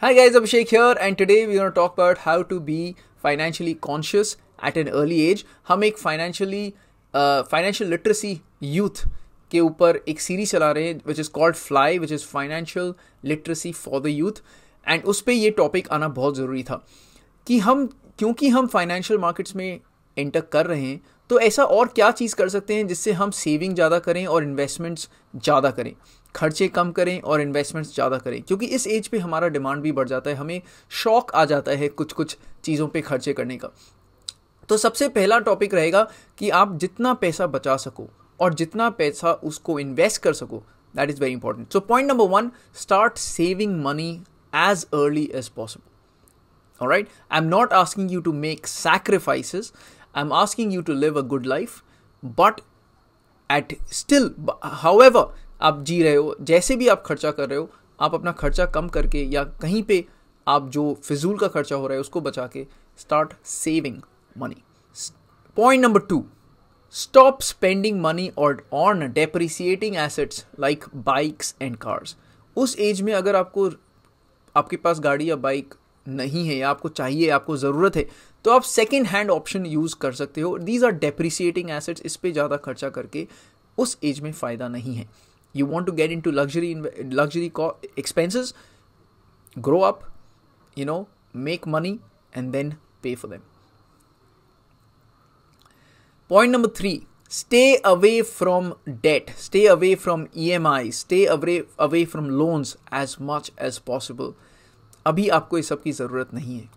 Hi guys, Abhishek here and today we're going to talk about how to be financially conscious at an early age. हम एक financially financial literacy youth के ऊपर एक series चला रहे हैं which is called fly which is financial literacy for the youth and उस पर यह टॉपिक आना बहुत ज़रूरी था कि हम क्योंकि हम फाइनेंशियल मार्केट्स में एंटर कर रहे हैं तो ऐसा और क्या चीज़ कर सकते हैं जिससे हम सेविंग ज़्यादा करें और इन्वेस्टमेंट्स ज़्यादा करें खर्चे कम करें और इन्वेस्टमेंट्स ज़्यादा करें क्योंकि इस एज पे हमारा डिमांड भी बढ़ जाता है हमें शौक आ जाता है कुछ कुछ चीज़ों पे खर्चे करने का तो सबसे पहला टॉपिक रहेगा कि आप जितना पैसा बचा सको और जितना पैसा उसको इन्वेस्ट कर सको that is very important so point number one start saving money as early as possible I am not asking you to make to I am asking you to live a good life but at still however आप जी रहे हो जैसे भी आप खर्चा कर रहे हो आप अपना खर्चा कम करके या कहीं पे आप जो फिजूल का खर्चा हो रहा है उसको बचा के start saving money point number two stop spending money और on depreciating assets like bikes and cars उस एज में अगर आपको आपके पास गाड़ी या बाइक नहीं है या आपको चाहिए आपको ज़रूरत है तो आप सेकेंड हैंड ऑप्शन यूज़ कर सकते हो दीज आर डेप्रिसिएटिंग एसेट्स इस पर ज़्यादा खर्चा करके उस एज में फ़ायदा नहीं है you want to get into luxury luxury co- expenses grow up you know make money and then pay for them point number 3 stay away from debt stay away from EMI stay away away from loans as much as possible अभी आपको इस सब की ज़रूरत नहीं है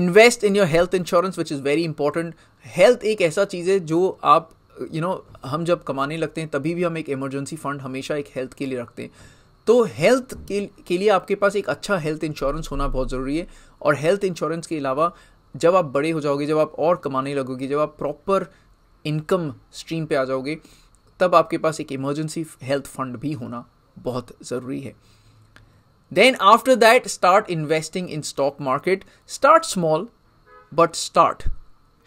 invest in your health insurance which is very important health एक ऐसा चीज़ है जो आप यू नो हम जब कमाने लगते हैं तभी भी हम एक इमरजेंसी फ़ंड हमेशा एक हेल्थ के लिए रखते हैं तो हेल्थ के के लिए आपके पास एक अच्छा हेल्थ इंश्योरेंस होना बहुत ज़रूरी है और हेल्थ इंश्योरेंस के अलावा जब आप बड़े हो जाओगे जब आप और कमाने लगोगे जब आप प्रॉपर इनकम स्ट्रीम पे आ जाओगे तब आपके पास एक इमरजेंसी हेल्थ फंड भी होना बहुत ज़रूरी है then after that start investing in stock market start small but start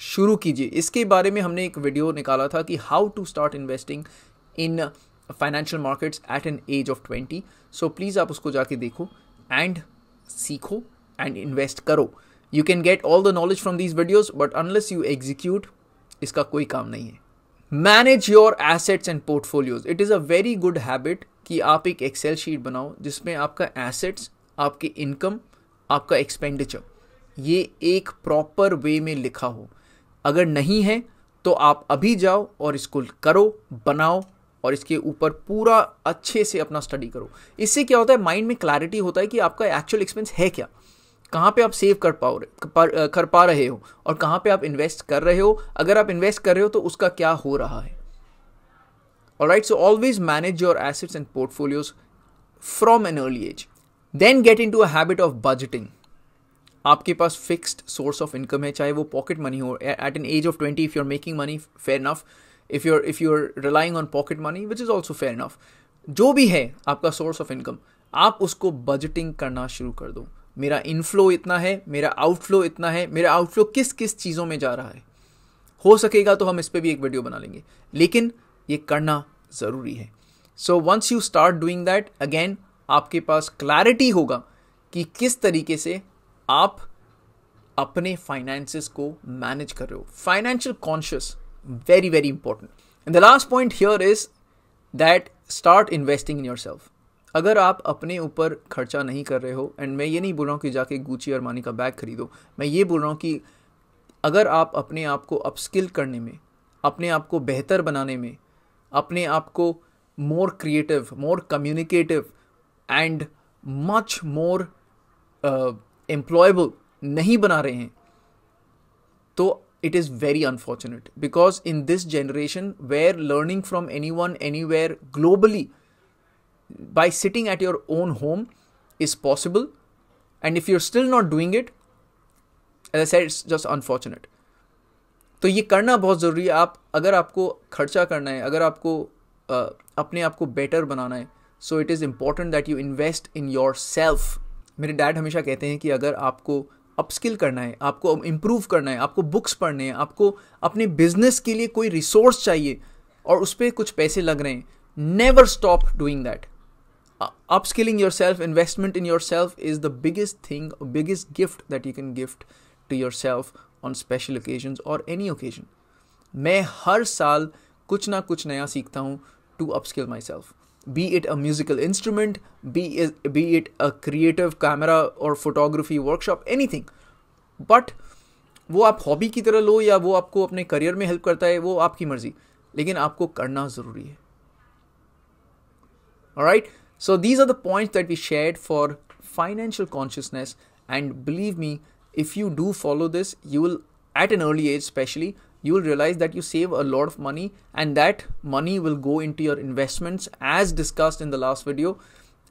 शुरू कीजिए इसके बारे में हमने एक वीडियो निकाला था कि how to start investing in financial markets at an age of twenty so please आप उसको जाके देखो एंड सीखो एंड इन्वेस्ट करो you can get all the knowledge from these videos but unless you execute इसका कोई काम नहीं है manage your assets and portfolios it is a very good habit कि आप एक एक्सेल शीट बनाओ जिसमें आपका एसेट्स आपकी इनकम आपका एक्सपेंडिचर ये एक प्रॉपर वे में लिखा हो अगर नहीं है तो आप अभी जाओ और इसको करो बनाओ और इसके ऊपर पूरा अच्छे से अपना स्टडी करो इससे क्या होता है माइंड में क्लैरिटी होता है कि आपका एक्चुअल एक्सपेंस है क्या कहाँ पे आप सेव कर पाओ कर पा रहे हो और कहाँ पे आप इन्वेस्ट कर रहे हो अगर आप इन्वेस्ट कर रहे हो तो उसका क्या हो रहा है और right so always manage your assets and portfolios from an early age then get into a habit of budgeting आपके पास फिक्स्ड सोर्स ऑफ इनकम है चाहे वो पॉकेट मनी हो at an age of twenty if you are making money fair enough if you're if you are relying on pocket money which is also fair enough जो भी है आपका source of income आप उसको budgeting करना शुरू कर दो मेरा इनफ्लो इतना है मेरा आउटफ्लो इतना है मेरा आउटफ्लो किस किस चीज़ों में जा रहा है हो सकेगा तो हम इस पर भी एक वीडियो बना लेंगे लेकिन ये करना ज़रूरी है so once you start doing that again आपके पास क्लैरिटी होगा कि किस तरीके से आप अपने फाइनेंसेस को मैनेज कर रहे हो financial conscious very very important and the last point here is that start investing in yourself अगर आप अपने ऊपर खर्चा नहीं कर रहे हो एंड मैं ये नहीं बोल रहा हूँ कि जाके गुची और मानी का बैग खरीदो मैं ये बोल रहा हूँ कि अगर आप अपने आप को अपस्किल करने में अपने आप को बेहतर बनाने में अपने आप को more creative more communicative and much more employable नहीं बना रहे हैं तो it is very unfortunate because in this generation where learning from anyone anywhere globally by sitting at your own home is possible and if you are still not doing it is just unfortunate तो ये करना बहुत ज़रूरी है आप अगर आपको खर्चा करना है अगर आपको uh, अपने आप को बेटर बनाना है so it is important that you invest in yourself मेरे डैड हमेशा कहते हैं कि अगर आपको अपस्किल करना है आपको इम्प्रूव करना है आपको बुक्स पढ़ने हैं आपको अपने बिजनेस के लिए कोई रिसोर्स चाहिए और उस पर कुछ पैसे लग रहे हैं never stop doing that yourself investment in yourself is the biggest thing biggest gift that you can gift to yourself on special occasion और एनी ओकेजन मैं हर साल कुछ ना कुछ नया सीखता हूँ to upskill myself be it a musical instrument, be it, be it a creative camera or photography workshop, anything. But वो आप hobby की तरह लो या वो आपको अपने career में help करता है वो आपकी मर्जी लेकिन आपको करना alright so these are the points that we shared for financial consciousness and believe me if you do follow this you will at an early age especially you will realize that you save a lot of money and that money will go into your investments as discussed in the last video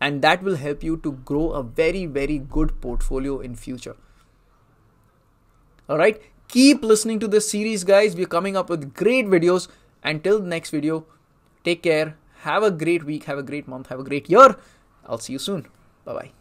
and that will help you to grow a very very good portfolio in future all right keep listening to this series guys we're coming up with great videos until next video take care have a great week have a great month have a great year i'll see you soon bye bye